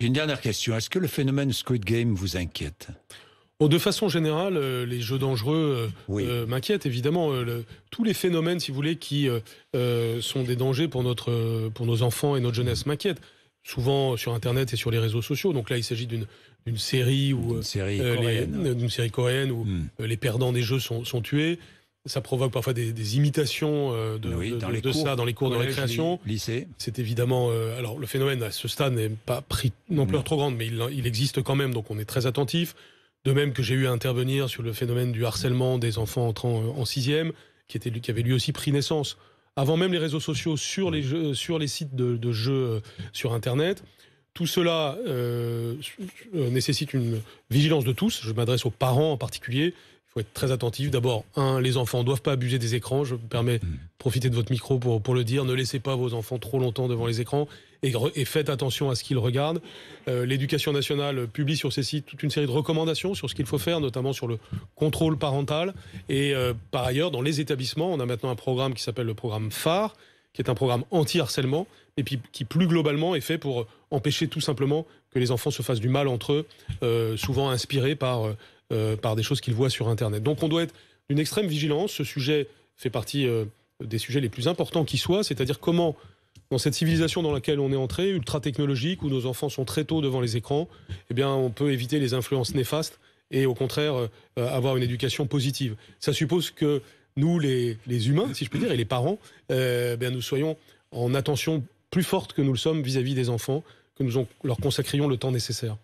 une dernière question. Est-ce que le phénomène Squid Game vous inquiète oh, de façon générale, euh, les jeux dangereux euh, euh, m'inquiètent évidemment. tous les phénomènes, si vous voulez, qui sont des dangers pour, notre, pour nos enfants et notre jeunesse m'inquiètent. Souvent sur Internet et sur les réseaux sociaux. Donc là, il s'agit d'une série série coréenne, série coréenne où hmm. les perdants des jeux sont, sont tués. Ça provoque parfois des, imitations euh, de, dans les cours, ça dans les cours de récréation. Lycée. C'est évidemment. Euh, alors, le phénomène à ce stade n'est pas pris d'ampleur trop grande, mais il, existe quand même, donc on est très attentif. De même que j'ai eu à intervenir sur le phénomène du harcèlement des enfants entrant euh, en sixième, qui, était, qui avait lui aussi pris naissance avant même les réseaux sociaux sur les, sur les sites de, jeux sur Internet. Tout cela nécessite une vigilance de tous. Je m'adresse aux parents en particulier, il faut être très attentif. D'abord, un, les enfants ne doivent pas abuser des écrans. Je vous permets mm. de profiter de votre micro pour, pour le dire. Ne laissez pas vos enfants trop longtemps devant les écrans et, faites attention à ce qu'ils regardent. Euh, l'éducation nationale publie sur ses sites toute une série de recommandations sur ce qu'il faut faire, notamment sur le contrôle parental. Et euh, par ailleurs, dans les établissements, on a maintenant un programme qui s'appelle le programme phare, qui est un programme anti-harcèlement, et puis qui plus globalement est fait pour empêcher tout simplement que les enfants se fassent du mal entre eux, euh, souvent inspirés par euh, par des choses qu'ils voient sur Internet. Donc on doit être d'une extrême vigilance. Ce sujet fait partie euh, des sujets les plus importants qui soient, c'est-à-dire comment, dans cette civilisation dans laquelle on est entré, ultra technologique, où nos enfants sont très tôt devant les écrans, eh bien, on peut éviter les influences néfastes et au contraire euh, avoir une éducation positive. Ça suppose que nous, les, humains, si je peux dire, et les parents, eh bien, nous soyons en attention plus forte que nous le sommes vis à -vis des enfants, que nous leur consacrions le temps nécessaire.